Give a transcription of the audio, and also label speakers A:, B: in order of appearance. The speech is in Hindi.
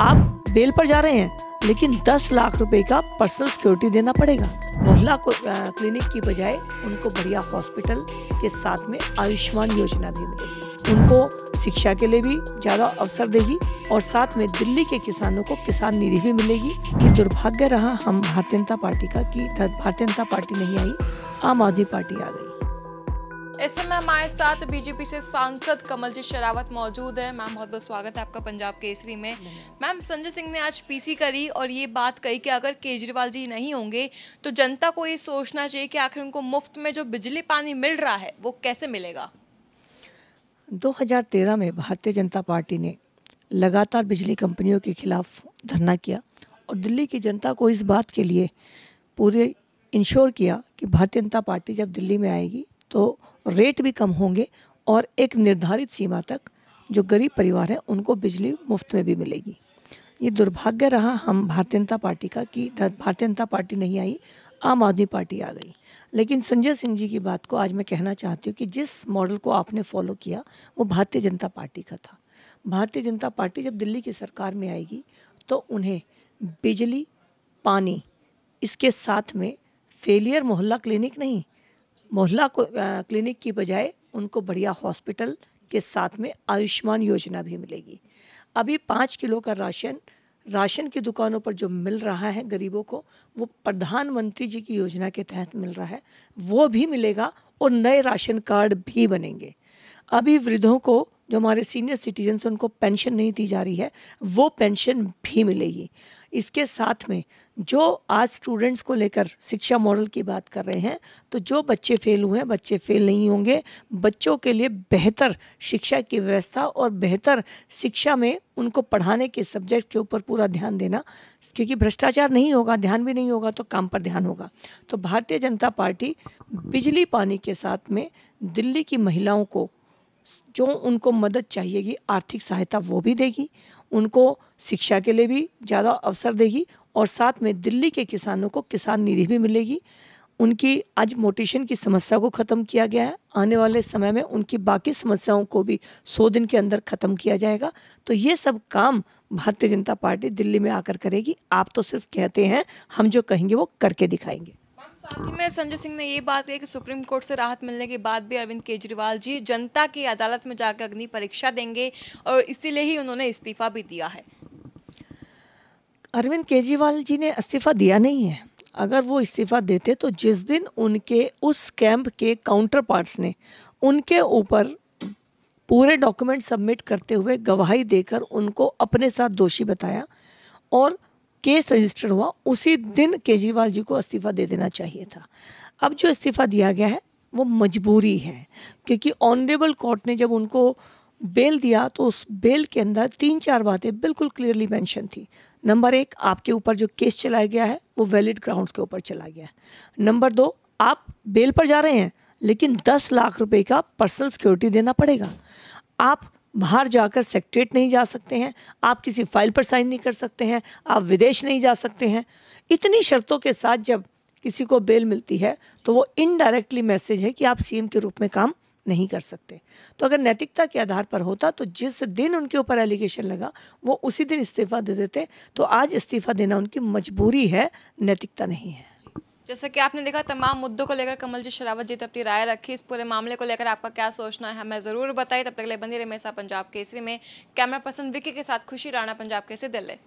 A: आप बेल पर जा रहे हैं लेकिन 10 लाख रुपए का पर्सनल सिक्योरिटी देना पड़ेगा मोहल्ला क्लिनिक की बजाय उनको बढ़िया हॉस्पिटल के साथ में आयुष्मान योजना भी मिलेगी उनको शिक्षा के लिए भी ज़्यादा अवसर देगी और साथ में दिल्ली के किसानों को किसान निधि भी मिलेगी ये दुर्भाग्य रहा हम भारतीय जनता पार्टी का कि भारतीय जनता पार्टी नहीं आई आम आदमी पार्टी आ गई
B: ऐसे में हमारे साथ बीजेपी से सांसद कमल जी शरावत मौजूद है मैम बहुत बहुत स्वागत है आपका पंजाब केसरी में मैम संजय सिंह ने आज पीसी करी और ये बात कही कि अगर केजरीवाल जी नहीं होंगे तो जनता को ये सोचना चाहिए कि आखिर उनको मुफ्त में जो बिजली पानी मिल रहा है वो कैसे मिलेगा
A: 2013 में भारतीय जनता पार्टी ने लगातार बिजली कंपनियों के खिलाफ धरना किया और दिल्ली की जनता को इस बात के लिए पूरे इंश्योर किया कि भारतीय जनता पार्टी जब दिल्ली में आएगी तो रेट भी कम होंगे और एक निर्धारित सीमा तक जो गरीब परिवार हैं उनको बिजली मुफ्त में भी मिलेगी ये दुर्भाग्य रहा हम भारतीय जनता पार्टी का कि भारतीय जनता पार्टी नहीं आई आम आदमी पार्टी आ गई लेकिन संजय सिंह जी की बात को आज मैं कहना चाहती हूँ कि जिस मॉडल को आपने फॉलो किया वो भारतीय जनता पार्टी का था भारतीय जनता पार्टी जब दिल्ली की सरकार में आएगी तो उन्हें बिजली पानी इसके साथ में फेलियर मोहल्ला क्लिनिक नहीं मोहल्ला क्लिनिक की बजाय उनको बढ़िया हॉस्पिटल के साथ में आयुष्मान योजना भी मिलेगी अभी पाँच किलो का राशन राशन की दुकानों पर जो मिल रहा है गरीबों को वो प्रधानमंत्री जी की योजना के तहत मिल रहा है वो भी मिलेगा और नए राशन कार्ड भी बनेंगे अभी वृद्धों को जो हमारे सीनियर सिटीजन उनको पेंशन नहीं दी जा रही है वो पेंशन भी मिलेगी इसके साथ में जो आज स्टूडेंट्स को लेकर शिक्षा मॉडल की बात कर रहे हैं तो जो बच्चे फेल हुए हैं बच्चे फेल नहीं होंगे बच्चों के लिए बेहतर शिक्षा की व्यवस्था और बेहतर शिक्षा में उनको पढ़ाने के सब्जेक्ट के ऊपर पूरा ध्यान देना क्योंकि भ्रष्टाचार नहीं होगा ध्यान भी नहीं होगा तो काम पर ध्यान होगा तो भारतीय जनता पार्टी बिजली पानी के साथ में दिल्ली की महिलाओं को जो उनको मदद चाहिएगी आर्थिक सहायता वो भी देगी उनको शिक्षा के लिए भी ज़्यादा अवसर देगी और साथ में दिल्ली के किसानों को किसान निधि भी मिलेगी उनकी आज मोटेशन की समस्या को ख़त्म किया गया है आने वाले समय में उनकी बाकी समस्याओं को भी सौ दिन के अंदर ख़त्म किया जाएगा तो ये सब काम भारतीय जनता पार्टी दिल्ली में आकर करेगी आप तो सिर्फ कहते हैं हम जो कहेंगे वो करके दिखाएंगे
B: साथ ही में संजय सिंह ने ये बात कही कि सुप्रीम कोर्ट से राहत मिलने के बाद भी अरविंद केजरीवाल जी जनता की अदालत में जाकर अग्नि परीक्षा देंगे और इसीलिए ही उन्होंने इस्तीफा भी दिया है
A: अरविंद केजरीवाल जी ने इस्तीफा दिया नहीं है अगर वो इस्तीफा देते तो जिस दिन उनके उस कैंप के काउंटर पार्ट्स ने उनके ऊपर पूरे डॉक्यूमेंट सबमिट करते हुए गवाही देकर उनको अपने साथ दोषी बताया और केस रजिस्टर हुआ उसी दिन केजरीवाल जी को इस्तीफा दे देना चाहिए था अब जो इस्तीफा दिया गया है वो मजबूरी है क्योंकि ऑनरेबल कोर्ट ने जब उनको बेल दिया तो उस बेल के अंदर तीन चार बातें बिल्कुल क्लियरली मेंशन थी नंबर एक आपके ऊपर जो केस चलाया गया है वो वैलिड ग्राउंड्स के ऊपर चला गया है नंबर दो आप बेल पर जा रहे हैं लेकिन दस लाख रुपए का पर्सनल सिक्योरिटी देना पड़ेगा आप बाहर जाकर सेक्ट्रेट नहीं जा सकते हैं आप किसी फाइल पर साइन नहीं कर सकते हैं आप विदेश नहीं जा सकते हैं इतनी शर्तों के साथ जब किसी को बेल मिलती है तो वो इनडायरेक्टली मैसेज है कि आप सी के रूप में काम नहीं कर सकते तो अगर नैतिकता के आधार पर होता तो जिस दिन उनके ऊपर एलिगेशन लगा वो उसी दिन इस्तीफा दे देते तो आज इस्तीफा देना उनकी मजबूरी है नैतिकता नहीं है
B: जैसा कि आपने देखा तमाम मुद्दों को लेकर कमल जी शरावत जी अपनी राय रखी इस पूरे मामले को लेकर आपका क्या सोचना है हमें ज़रूर बताइए तब तक ले बंदी रहे मेरे साथ पंजाब केसरी में कैमरा पर्सन विकी के साथ खुशी राणा पंजाब केसरी दिल्ली